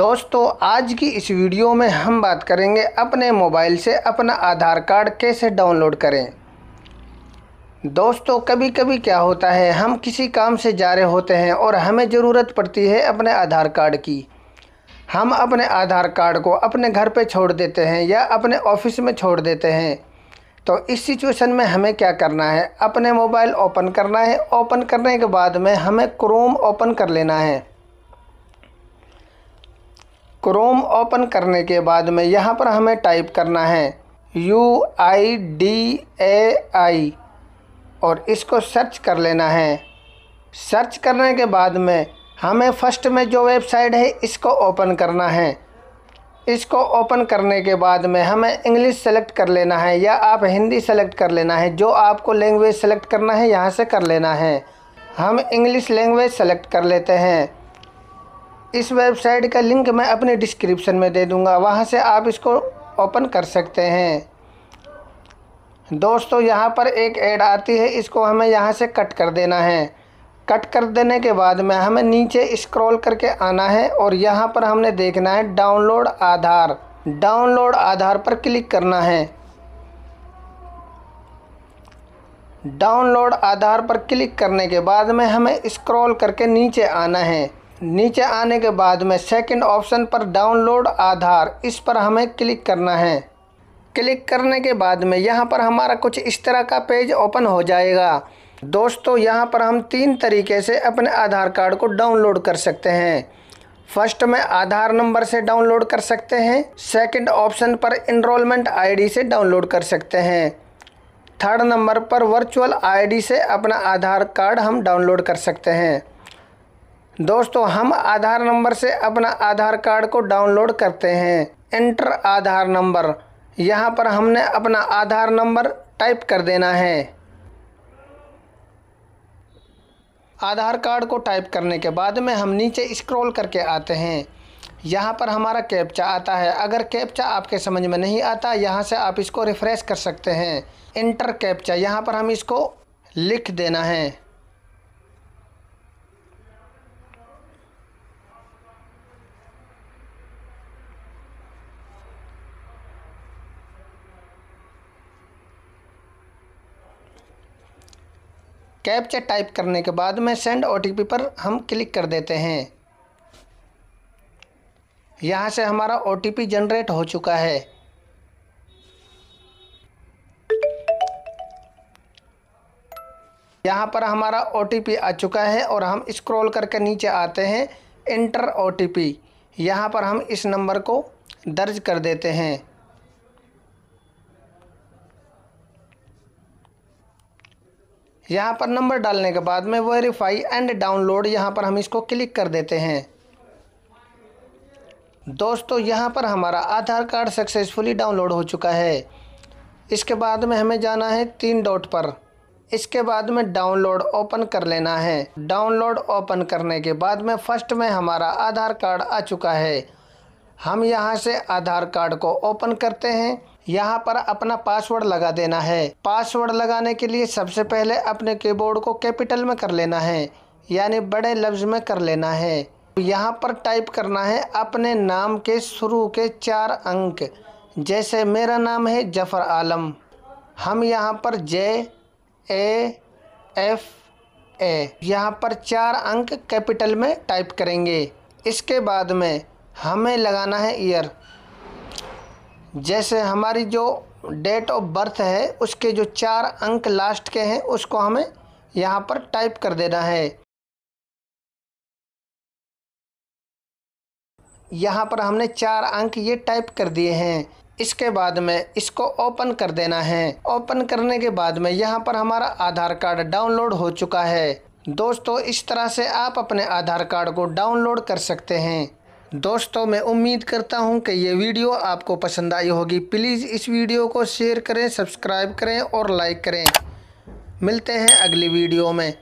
दोस्तों आज की इस वीडियो में हम बात करेंगे अपने मोबाइल से अपना आधार कार्ड कैसे डाउनलोड करें दोस्तों कभी कभी क्या होता है हम किसी काम से जा रहे होते हैं और हमें ज़रूरत पड़ती है अपने आधार कार्ड की हम अपने आधार कार्ड को अपने घर पे छोड़ देते हैं या अपने ऑफिस में छोड़ देते हैं तो इस सिचुएशन में हमें क्या करना है अपने मोबाइल ओपन करना है ओपन करने के बाद में हमें क्रोम ओपन कर लेना है क्रोम ओपन करने के बाद में यहाँ पर हमें टाइप करना है यू आई डी ए आई और इसको सर्च कर लेना है सर्च करने के बाद में हमें फर्स्ट में जो वेबसाइट है इसको ओपन करना है इसको ओपन करने के बाद में हमें इंग्लिश सेलेक्ट कर लेना है या आप हिंदी सेलेक्ट कर लेना है जो आपको लैंग्वेज सेलेक्ट करना है यहाँ से कर लेना है हम इंग्लिश लैंग्वेज सेलेक्ट कर लेते हैं इस वेबसाइट का लिंक मैं अपने डिस्क्रिप्शन में दे दूँगा वहाँ से आप इसको ओपन कर सकते हैं दोस्तों यहाँ पर एक ऐड आती है इसको हमें यहाँ से कट कर देना है कट कर देने के बाद में हमें नीचे स्क्रॉल करके आना है और यहाँ पर हमने देखना है डाउनलोड आधार डाउनलोड आधार पर क्लिक करना है डाउनलोड आधार पर क्लिक करने के बाद में हमें स्क्रॉल करके नीचे आना है नीचे आने के बाद में सेकंड ऑप्शन पर डाउनलोड आधार इस पर हमें क्लिक करना है क्लिक करने के बाद में यहाँ पर हमारा कुछ इस तरह का पेज ओपन हो जाएगा दोस्तों यहाँ पर हम तीन तरीके से अपने आधार कार्ड को डाउनलोड कर सकते हैं फर्स्ट में आधार नंबर से डाउनलोड कर सकते हैं सेकंड ऑप्शन पर इनरोलमेंट आईडी से डाउनलोड कर सकते हैं थर्ड नंबर पर वर्चुअल आईडी से अपना आधार कार्ड हम डाउनलोड कर सकते हैं दोस्तों हम आधार नंबर से अपना आधार कार्ड को डाउनलोड करते हैं एंटर आधार नंबर यहाँ पर हमने अपना आधार नंबर टाइप कर देना है आधार कार्ड को टाइप करने के बाद में हम नीचे स्क्रॉल करके आते हैं यहाँ पर हमारा कैप्चा आता है अगर कैप्चा आपके समझ में नहीं आता यहाँ से आप इसको रिफ़्रेश कर सकते हैं इंटर कैप्चा यहाँ पर हम इसको लिख देना है कैप्चा टाइप करने के बाद में सेंड ओ पर हम क्लिक कर देते हैं यहाँ से हमारा ओ जनरेट हो चुका है यहाँ पर हमारा ओ आ चुका है और हम स्क्रॉल करके नीचे आते हैं इंटर ओ टी यहाँ पर हम इस नंबर को दर्ज कर देते हैं यहाँ पर नंबर डालने के बाद में वेरीफाई एंड डाउनलोड यहाँ पर हम इसको क्लिक कर देते हैं दोस्तों यहाँ पर हमारा आधार कार्ड सक्सेसफुली डाउनलोड हो चुका है इसके बाद में हमें जाना है तीन डॉट पर इसके बाद में डाउनलोड ओपन कर लेना है डाउनलोड ओपन करने के बाद में फर्स्ट में हमारा आधार कार्ड आ चुका है हम यहाँ से आधार कार्ड को ओपन करते हैं यहाँ पर अपना पासवर्ड लगा देना है पासवर्ड लगाने के लिए सबसे पहले अपने कीबोर्ड को कैपिटल में कर लेना है यानी बड़े लफ्ज़ में कर लेना है यहाँ पर टाइप करना है अपने नाम के शुरू के चार अंक जैसे मेरा नाम है जफ़र आलम हम यहाँ पर जे ए एफ ए यहाँ पर चार अंक कैपिटल में टाइप करेंगे इसके बाद में हमें लगाना है ईयर जैसे हमारी जो डेट ऑफ बर्थ है उसके जो चार अंक लास्ट के हैं उसको हमें यहाँ पर टाइप कर देना है यहाँ पर हमने चार अंक ये टाइप कर दिए हैं इसके बाद में इसको ओपन कर देना है ओपन करने के बाद में यहाँ पर हमारा आधार कार्ड डाउनलोड हो चुका है दोस्तों इस तरह से आप अपने आधार कार्ड को डाउनलोड कर सकते हैं दोस्तों मैं उम्मीद करता हूं कि ये वीडियो आपको पसंद आई होगी प्लीज़ इस वीडियो को शेयर करें सब्सक्राइब करें और लाइक करें मिलते हैं अगली वीडियो में